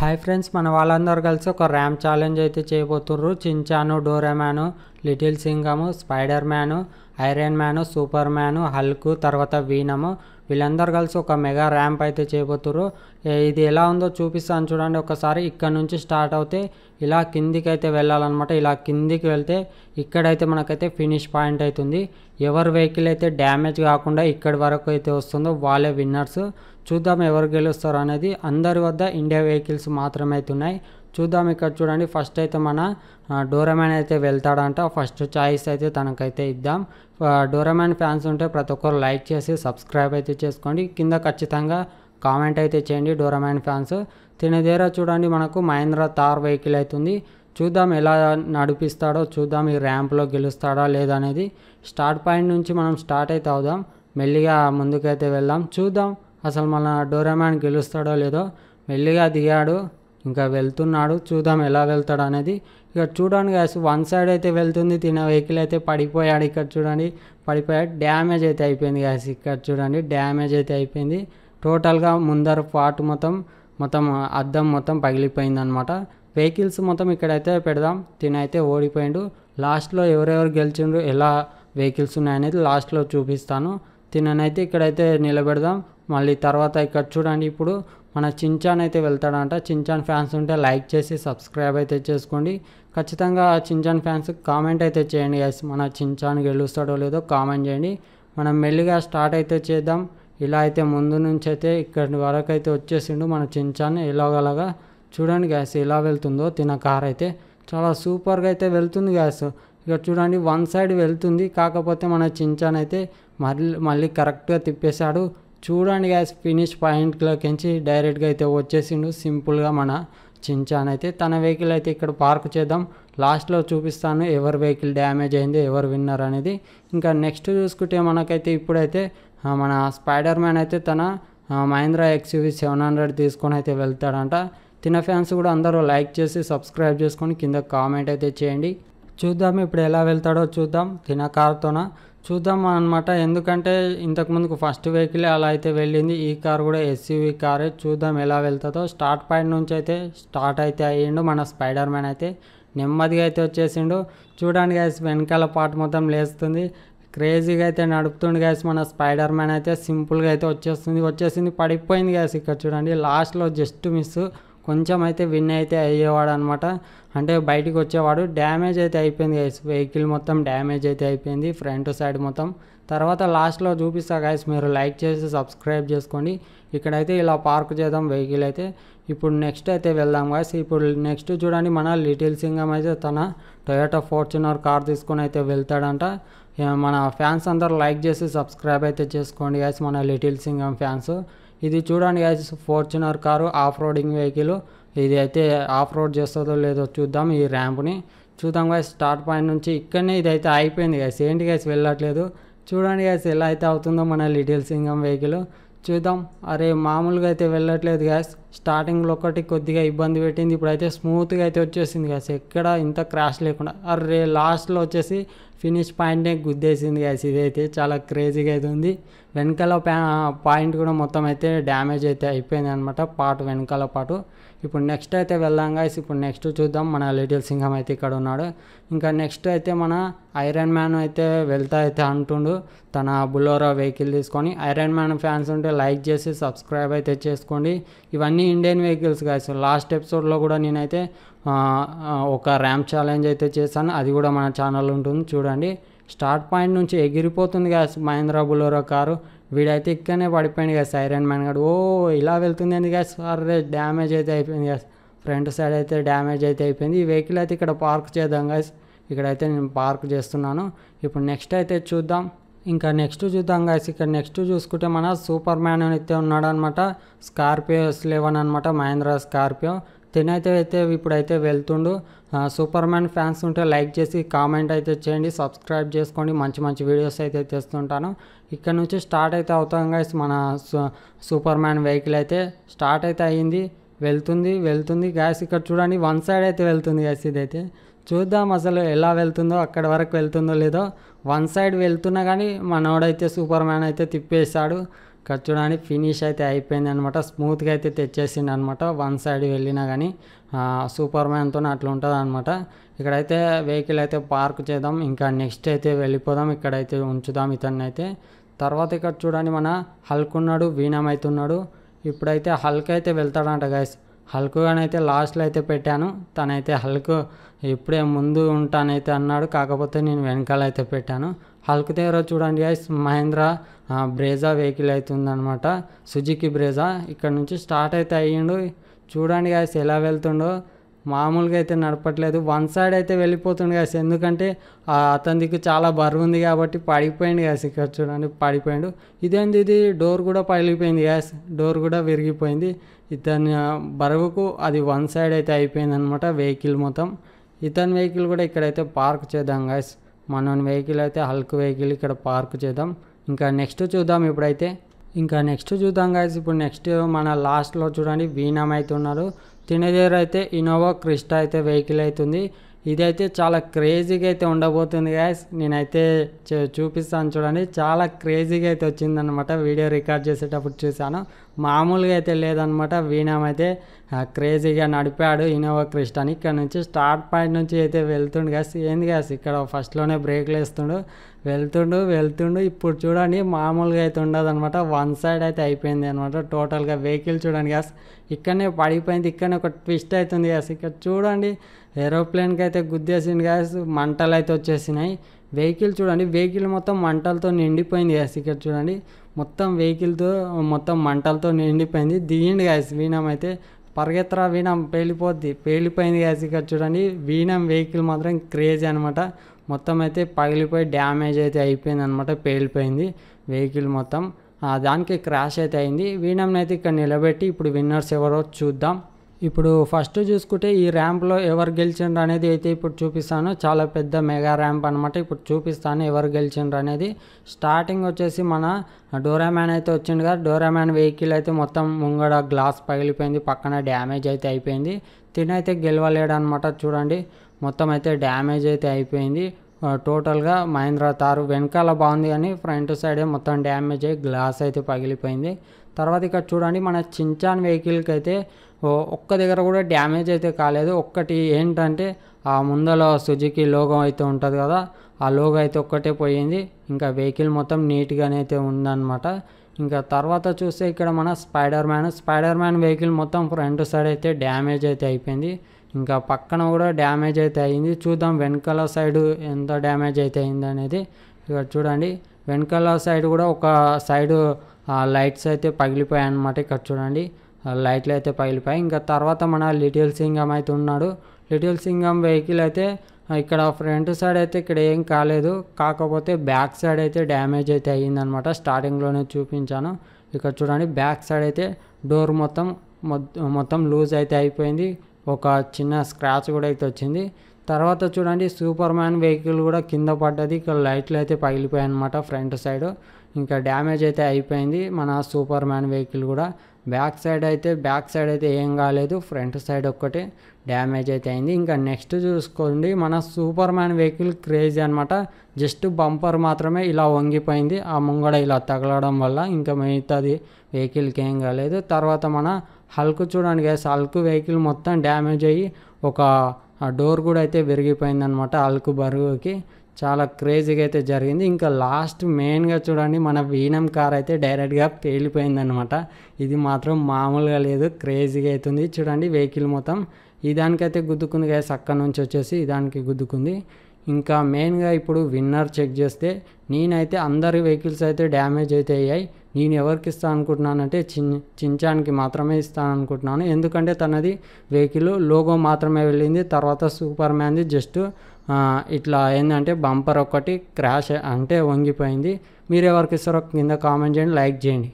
hi friends మన వాళ్ళందరూ కలిసి ఒక ర్యామ్ ఛాలెంజ్ అయితే చేయబోతుర్రు Shinchan Doraemon little Singham Spider Man Iron Man Superman Hulk తర్వాత వీనము వీళ్ళందరూ కలిసి ఒక మెగా ర్యాంప్ అయితే చేయబోతురు ఇది ఎలా ఉందో చూపిస్తాను చూడండి ఒకసారి ఇక్కడ నుంచి స్టార్ట్ అవుతే ఇలా కిందికి అయితే వెళ్ళాలన్నమాట ఇలా కిందికి వెళ్తే ఇక్కడైతే మనకైతే ఫినిష్ పాయింట్ అవుతుంది ఎవరి వెహికల్ అయితే డ్యామేజ్ కాకుండా ఇక్కడి వరకు అయితే వస్తుందో వాళ్ళే విన్నర్స్ చూద్దాం ఎవరు గెలుస్తారు అనేది అందరి వద్ద ఇండియా వెహికల్స్ మాత్రమే అయితే ఉన్నాయి చూద్దాం ఇక్కడ చూడండి ఫస్ట్ అయితే మన డోరమ్యాన్ అయితే వెళ్తాడంట ఫస్ట్ చాయిస్ అయితే తనకైతే ఇద్దాం డోరమ్యాన్ ఫ్యాన్స్ ఉంటే ప్రతి ఒక్కరు లైక్ చేసి సబ్స్క్రైబ్ అయితే చేసుకోండి కింద ఖచ్చితంగా కామెంట్ అయితే చేయండి డోరమ్యాన్ ఫ్యాన్స్ తినదేరా చూడండి మనకు మహేంద్ర తార్ వెహికల్ అవుతుంది చూద్దాం ఎలా నడిపిస్తాడో చూద్దాం ఈ ర్యాంప్లో గెలుస్తాడా లేదనేది స్టార్ట్ పాయింట్ నుంచి మనం స్టార్ట్ అయితే అవుదాం మెల్లిగా ముందుకైతే వెళ్దాం చూద్దాం అసలు మన డోరామాన్ గెలుస్తాడో లేదో మెల్లిగా దిగాడు ఇంకా వెళ్తున్నాడు చూద్దాం ఎలా వెళ్తాడు అనేది ఇక చూడండి గ్యాస్ వన్ సైడ్ అయితే వెళ్తుంది తిన వెహికల్ అయితే పడిపోయాడు ఇక్కడ చూడండి పడిపోయాడు డ్యామేజ్ అయితే అయిపోయింది గ్యాస్ ఇక్కడ చూడండి డ్యామేజ్ అయితే అయిపోయింది టోటల్గా ముందర పాటు మొత్తం మొత్తం అద్దం మొత్తం పగిలిపోయింది అనమాట వెహికల్స్ మొత్తం ఇక్కడైతే పెడదాం తినైతే ఓడిపోయిండు లాస్ట్లో ఎవరెవరు గెలిచిండ్రు ఎలా వెహికల్స్ ఉన్నాయనేది లాస్ట్లో చూపిస్తాను తిననైతే ఇక్కడైతే నిలబెడదాం మళ్ళీ తర్వాత ఇక్కడ చూడండి ఇప్పుడు మన చించాన్ అయితే వెళ్తాడంట చించాన్ ఫ్యాన్స్ ఉంటే లైక్ చేసి సబ్స్క్రైబ్ అయితే చేసుకోండి ఖచ్చితంగా చించాన్ ఫ్యాన్స్ కామెంట్ అయితే చేయండి ఎస్ మన చించాన్ గెలుస్తాడో లేదో కామెంట్ చేయండి మనం మెల్లిగా స్టార్ట్ అయితే చేద్దాం ఇలా అయితే ముందు నుంచి అయితే ఇక్కడి వరకు అయితే వచ్చేసిండు మన చించాన్ ఎలాగలాగా చూడండి గ్యాస్ ఎలా వెళ్తుందో తిన కార్ అయితే చాలా సూపర్గా అయితే వెళ్తుంది గ్యాస్ ఇక చూడండి వన్ సైడ్ వెళ్తుంది కాకపోతే మన చించాన్ అయితే మళ్ళీ మళ్ళీ కరెక్ట్గా తిప్పేశాడు చూడండి గ్యాస్ ఫినిష్ పాయింట్లోకించి డైరెక్ట్గా అయితే వచ్చేసిండు సింపుల్గా మన చించాన్ అయితే తన వెహికల్ అయితే ఇక్కడ పార్క్ చేద్దాం లాస్ట్లో చూపిస్తాను ఎవరి వెహికల్ డ్యామేజ్ అయింది ఎవరు విన్నర్ అనేది ఇంకా నెక్స్ట్ చూసుకుంటే మనకైతే ఇప్పుడైతే మన స్పైడర్ మ్యాన్ అయితే తన మహేంద్రా ఎక్స్యూవీ సెవెన్ హండ్రెడ్ తీసుకొని అయితే వెళ్తాడంట తిన ఫ్యాన్స్ కూడా అందరూ లైక్ చేసి సబ్స్క్రైబ్ చేసుకొని కింద కామెంట్ అయితే చేయండి చూద్దాం ఇప్పుడు ఎలా వెళ్తాడో చూద్దాం తిన కారుతోన చూద్దాం అనమాట ఎందుకంటే ఇంతకుముందుకు ఫస్ట్ వెహికల్ అలా అయితే వెళ్ళింది ఈ కార్ కూడా ఎస్యూవీ కారే చూద్దాం ఎలా వెళ్తుందో స్టార్ట్ పాయింట్ నుంచి అయితే స్టార్ట్ అయితే అయ్యిండు మన స్పైడర్ మ్యాన్ అయితే నెమ్మదిగా అయితే వచ్చేసిండు చూడండి గ్యాస్ వెనకాల పాట మొత్తం లేస్తుంది క్రేజీగా అయితే నడుపుతుండు గ్యాస్ మన స్పైడర్ మ్యాన్ అయితే సింపుల్గా అయితే వచ్చేస్తుంది వచ్చేసింది పడిపోయింది గ్యాస్ ఇక్కడ చూడండి లాస్ట్లో జస్ట్ మిస్ కొంచెం అయితే విన్ అయితే అయ్యేవాడు అనమాట అంటే బయటికి వచ్చేవాడు డ్యామేజ్ అయితే అయిపోయింది గైస్ వెహికల్ మొత్తం డ్యామేజ్ అయితే అయిపోయింది ఫ్రంట్ సైడ్ మొత్తం తర్వాత లాస్ట్లో చూపిస్తా గైస్ మీరు లైక్ చేసి సబ్స్క్రైబ్ చేసుకోండి ఇక్కడైతే ఇలా పార్క్ చేద్దాం వెహికల్ అయితే ఇప్పుడు నెక్స్ట్ అయితే వెళ్దాం గైస్ ఇప్పుడు నెక్స్ట్ చూడండి మన లిటిల్ సింగం అయితే తన టొయోటో ఫార్చునర్ కార్ తీసుకొని అయితే వెళ్తాడంట మన ఫ్యాన్స్ అందరు లైక్ చేసి సబ్స్క్రైబ్ అయితే చేసుకోండి గైస్ మన లిటిల్ సింగం ఫ్యాన్స్ ఇది చూడండి guys Fortuner car off roading vehicle ఇది అయితే ఆఫ్ రోడ్ చేస్తుందో లేదో చూద్దాం ఈ ర్యాంప్ని చూద్దాం గా స్టార్ట్ పాయింట్ నుంచి ఇక్కడనే ఇది అయితే అయిపోయింది గైస్ ఏంటి గైస్ వెళ్ళట్లేదు చూడండి గైస్ ఎలా అయితే అవుతుందో మన లిటిల్ సింగం వెహికల్ చూద్దాం అరే మామూలుగా అయితే వెళ్ళట్లేదు గ్యాస్ స్టార్టింగ్లో ఒకటి కొద్దిగా ఇబ్బంది పెట్టింది ఇప్పుడైతే స్మూత్గా అయితే వచ్చేసింది గ్యాస్ ఎక్కడ ఇంత క్రాష్ లేకుండా అరే లాస్ట్లో వచ్చేసి ఫినిష్ పాయింట్నే గుద్దేసింది గ్యాస్ ఇదైతే చాలా క్రేజీగా అయితే ఉంది వెనకాల పాయింట్ కూడా మొత్తం అయితే డ్యామేజ్ అయితే అయిపోయింది అనమాట పాటు వెనకాల పాటు ఇప్పుడు నెక్స్ట్ అయితే వెళ్దాం గాయస్ ఇప్పుడు నెక్స్ట్ చూద్దాం మన లిటిల్ సింహం అయితే ఇక్కడ ఉన్నాడు ఇంకా నెక్స్ట్ అయితే మన ఐరన్ మ్యాన్ అయితే వెళ్తా అయితే అంటుండు తన బులోరా వెహికల్ తీసుకొని ఐరన్ మ్యాన్ ఫ్యాన్స్ ఉంటే లైక్ చేసి సబ్స్క్రైబ్ అయితే చేసుకోండి ఇవన్నీ ఇండియన్ వెహికల్స్ గాయస్ లాస్ట్ ఎపిసోడ్లో కూడా నేనైతే ఒక ర్యాంప్ ఛాలెంజ్ అయితే చేశాను అది కూడా మన ఛానల్ ఉంటుంది చూడండి స్టార్ట్ పాయింట్ నుంచి ఎగిరిపోతుంది కదా మహేంద్ర బులోరో కారు వీడైతే ఇక్కడనే పడిపోయింది కదా సైరన్ మ్యాన్ గడు ఓ ఇలా వెళ్తుంది ఎందుకు కదా అరే డ్యామేజ్ అయితే అయిపోయింది కదా ఫ్రంట్ సైడ్ అయితే డ్యామేజ్ అయితే అయిపోయింది ఈ వెహికల్ అయితే ఇక్కడ పార్క్ చేద్దాం కదా ఇక్కడైతే నేను పార్క్ చేస్తున్నాను ఇప్పుడు నెక్స్ట్ అయితే చూద్దాం ఇంకా నెక్స్ట్ చూద్దాం గాయస్ ఇక్కడ నెక్స్ట్ చూసుకుంటే మన సూపర్ మ్యాన్ అయితే ఉన్నాడనమాట స్కార్పియో లెవెన్ అనమాట మహేంద్ర స్కార్పియో తినైతే అయితే ఇప్పుడైతే వెళ్తుండు సూపర్ మ్యాన్ ఫ్యాన్స్ ఉంటే లైక్ చేసి కామెంట్ అయితే చేయండి సబ్స్క్రైబ్ చేసుకోండి మంచి మంచి వీడియోస్ అయితే తెస్తుంటాను ఇక్కడ నుంచి స్టార్ట్ అయితే అవుతాం గైస్ మన సూపర్ మ్యాన్ వెహికల్ అయితే స్టార్ట్ అయితే అయ్యింది వెళ్తుంది వెళ్తుంది గ్యాస్ ఇక్కడ చూడండి వన్ సైడ్ అయితే వెళ్తుంది గ్యాస్ ఇదైతే చూద్దాం అసలు ఎలా వెళ్తుందో అక్కడ వరకు వెళ్తుందో లేదో వన్ సైడ్ వెళ్తున్నా కానీ మనోడైతే సూపర్ మ్యాన్ అయితే తిప్పేశాడు ఇక్కడ చూడండి ఫినిష్ అయితే అయిపోయింది అనమాట స్మూత్గా అయితే తెచ్చేసింది అనమాట వన్ సైడ్ వెళ్ళినా కానీ సూపర్ మ్యాన్తో అట్లా ఉంటుంది అనమాట ఇక్కడైతే వెహికల్ అయితే పార్క్ చేద్దాం ఇంకా నెక్స్ట్ అయితే వెళ్ళిపోదాం ఇక్కడైతే ఉంచుదాం ఇతన్ని అయితే తర్వాత ఇక్కడ చూడండి మన హల్క్ ఉన్నాడు వీణం అవుతున్నాడు ఇప్పుడైతే హల్క్ అయితే వెళ్తాడంట గైస్ హల్క్ అయితే లాస్ట్లో అయితే పెట్టాను తనైతే హల్క్ ఇప్పుడే ముందు ఉంటానైతే అన్నాడు కాకపోతే నేను వెనకాల అయితే పెట్టాను హల్క్ దగ్గర చూడండి గైస్ మహేంద్ర బ్రేజా వెహికల్ అవుతుందనమాట సుజుకి బ్రేజా ఇక్కడ నుంచి స్టార్ట్ అయితే అయ్యిండు చూడండి గాయస్ ఎలా వెళ్తుండో మామూలుగా అయితే నడపట్లేదు వన్ సైడ్ అయితే వెళ్ళిపోతుంది గైస్ ఎందుకంటే అతని దిక్కు చాలా బరువు ఉంది కాబట్టి పడిపోయింది గ్యాస్ ఇక్కడ చూడండి పడిపోయిండు ఇదేంది ఇది డోర్ కూడా పగిలిపోయింది గ్యాస్ డోర్ కూడా విరిగిపోయింది ఇతని బరువుకు అది వన్ సైడ్ అయితే అయిపోయింది అనమాట వెహికల్ మొత్తం ఇతని వెహికల్ కూడా ఇక్కడైతే పార్క్ చేద్దాం గాయస్ మన వెహికల్ అయితే హల్క్ వెహికల్ ఇక్కడ పార్క్ చేద్దాం ఇంకా నెక్స్ట్ చూద్దాం ఇప్పుడైతే ఇంకా నెక్స్ట్ చూద్దాం కాదు ఇప్పుడు నెక్స్ట్ మన లాస్ట్లో చూడండి వీనమ్ అయితే ఉన్నారు తినదేరు అయితే ఇనోవా క్రిస్ట్ అయితే వెహికల్ అవుతుంది ఇదైతే చాలా క్రేజీగా అయితే ఉండబోతుంది గాయస్ నేనైతే చూపిస్తాను చూడండి చాలా క్రేజీగా అయితే వచ్చిందనమాట వీడియో రికార్డ్ చేసేటప్పుడు చూశాను మామూలుగా అయితే లేదనమాట వీణామ్ అయితే క్రేజీగా నడిపాడు ఇన్నోవా క్రిస్టాని ఇక్కడ నుంచి స్టార్ట్ పాయింట్ నుంచి అయితే వెళ్తుండు కాస్ ఏంది కాస్ ఇక్కడ ఫస్ట్లోనే బ్రేక్లు వేస్తుండు వెళ్తుండు వెళ్తుండు ఇప్పుడు చూడండి మామూలుగా అయితే ఉండదు అనమాట వన్ సైడ్ అయితే అయిపోయింది అనమాట టోటల్గా వెహికల్ చూడండి కాస్ ఇక్కడనే పడిపోయింది ఇక్కడనే ఒక ట్విస్ట్ అవుతుంది కాస్ ఇక్కడ చూడండి ఏరోప్లేన్కి అయితే గుద్దేసింది కాస్ మంటలు అయితే వచ్చేసినాయి వెహికల్ చూడండి వెహికల్ మొత్తం మంటలతో నిండిపోయింది గ్యాస్ ఇక్కడ చూడండి మొత్తం వెహికల్తో మొత్తం మంటలతో నిండిపోయింది దిగిండి గ్యాస్ వీణం అయితే పరిగెత్తరా వీణం పేలిపోద్ది పేలిపోయింది గ్యాస్ ఇక్కడ చూడండి వీణం వెహికల్ మాత్రం క్రేజ్ అనమాట మొత్తం అయితే పగిలిపోయి డ్యామేజ్ అయితే అయిపోయింది అనమాట పేలిపోయింది వెహికల్ మొత్తం దానికి క్రాష్ అయితే అయింది వీణంని అయితే ఇక్కడ నిలబెట్టి ఇప్పుడు విన్నర్స్ ఎవరో చూద్దాం ఇప్పుడు ఫస్ట్ చూసుకుంటే ఈ ర్యాంప్లో ఎవరు గెలిచిండ్రు అనేది అయితే ఇప్పుడు చూపిస్తాను చాలా పెద్ద మెగా ర్యాంప్ అనమాట ఇప్పుడు చూపిస్తాను ఎవరు గెలిచిండ్రు అనేది స్టార్టింగ్ వచ్చేసి మన డోరామ్యాన్ అయితే వచ్చింది కదా డోరామ్యాన్ వెహికల్ అయితే మొత్తం ముంగడ గ్లాస్ పగిలిపోయింది పక్కన డ్యామేజ్ అయితే అయిపోయింది తినైతే గెలవలేడు అనమాట చూడండి మొత్తం అయితే డ్యామేజ్ అయితే అయిపోయింది టోటల్గా మహేంద్ర తారు వెనకాల బాగుంది కానీ ఫ్రంట్ సైడే మొత్తం డ్యామేజ్ అయ్యి గ్లాస్ అయితే పగిలిపోయింది తర్వాత ఇక్కడ చూడండి మన చించాన్ వెహికల్కి అయితే ఒక్క దగ్గర కూడా డ్యామేజ్ అయితే కాలేదు ఒక్కటి ఏంటంటే ఆ ముందర సుజుకి లోగో అయితే ఉంటుంది కదా ఆ లోగో అయితే ఒక్కటే పోయింది ఇంకా వెహికల్ మొత్తం నీట్గానే అయితే ఉందన్నమాట ఇంకా తర్వాత చూస్తే ఇక్కడ మన Spider Man Spider Man vehicle మొత్తం ఫ్రంట్ సైడ్ అయితే డ్యామేజ్ అయితే అయిపోయింది ఇంకా పక్కన కూడా డ్యామేజ్ అయితే అయింది చూద్దాం వెనకాల సైడ్ ఎంత డ్యామేజ్ అయితే అయింది అనేది ఇక్కడ చూడండి వెనకాల సైడ్ కూడా ఒక సైడ్ లైట్స్ అయితే పగిలిపోయాయి అనమాట ఇక్కడ చూడండి లైట్లు అయితే పగిలిపోయి ఇంకా తర్వాత మన లిటిల్ సింగం అయితే ఉన్నాడు లిటిల్ సింగం వెహికల్ అయితే ఇక్కడ ఫ్రంట్ సైడ్ అయితే ఇక్కడ ఏం కాలేదు కాకపోతే బ్యాక్ సైడ్ అయితే డ్యామేజ్ అయితే అయ్యిందనమాట స్టార్టింగ్లోనే చూపించాను ఇక్కడ చూడండి బ్యాక్ సైడ్ అయితే డోర్ మొత్తం మొత్తం లూజ్ అయితే అయిపోయింది ఒక చిన్న స్క్రాచ్ కూడా అయితే వచ్చింది తర్వాత చూడండి సూపర్ మ్యాన్ వెహికల్ కూడా కింద పడ్డది ఇక్కడ లైట్లు అయితే పగిలిపోయాయి అనమాట ఫ్రంట్ సైడ్ ఇంకా డ్యామేజ్ అయితే అయిపోయింది మన సూపర్ మ్యాన్ వెహికల్ కూడా బ్యాక్ సైడ్ అయితే బ్యాక్ సైడ్ అయితే ఏం కాలేదు ఫ్రంట్ సైడ్ ఒక్కటి డ్యామేజ్ అయితే అయింది ఇంకా నెక్స్ట్ చూసుకోండి మన సూపర్ మ్యాన్ వెహికల్ క్రేజీ అనమాట జస్ట్ బంపర్ మాత్రమే ఇలా వంగిపోయింది ఆ ముంగడ ఇలా తగలడం వల్ల ఇంకా మిగతాది వెహికల్కి ఏం కాలేదు తర్వాత మన హల్క్ చూడండి గైస్ వెహికల్ మొత్తం డ్యామేజ్ అయ్యి ఒక డోర్ కూడా అయితే విరిగిపోయింది అనమాట హల్క్ బరువుకి చాలా క్రేజీగా అయితే జరిగింది ఇంకా లాస్ట్ మెయిన్గా చూడండి మన వీనం కార్ అయితే డైరెక్ట్గా పేలిపోయిందనమాట ఇది మాత్రం మామూలుగా లేదు క్రేజీగా అవుతుంది చూడండి వెహికల్ మొత్తం ఈ దానికైతే గుద్దుకుంది కదా అక్కడ నుంచి వచ్చేసి ఈ దానికి గుద్దుకుంది ఇంకా మెయిన్గా ఇప్పుడు విన్నర్ చెక్ చేస్తే నేనైతే అందరి వెహికల్స్ అయితే డ్యామేజ్ అయితే అయ్యాయి నేను ఎవరికి ఇస్తాను అనుకుంటున్నానంటే చిన్ చించానికి మాత్రమే ఇస్తాను అనుకుంటున్నాను ఎందుకంటే తనది వెహికల్ లోగో మాత్రమే వెళ్ళింది తర్వాత సూపర్ మ్యాన్ది జస్ట్ ఇట్లా ఏంటంటే బంపర్ ఒకటి క్రాష్ అంటే వంగిపోయింది మీరు ఎవరికి ఇస్తారో కింద కామెంట్ చేయండి లైక్ చేయండి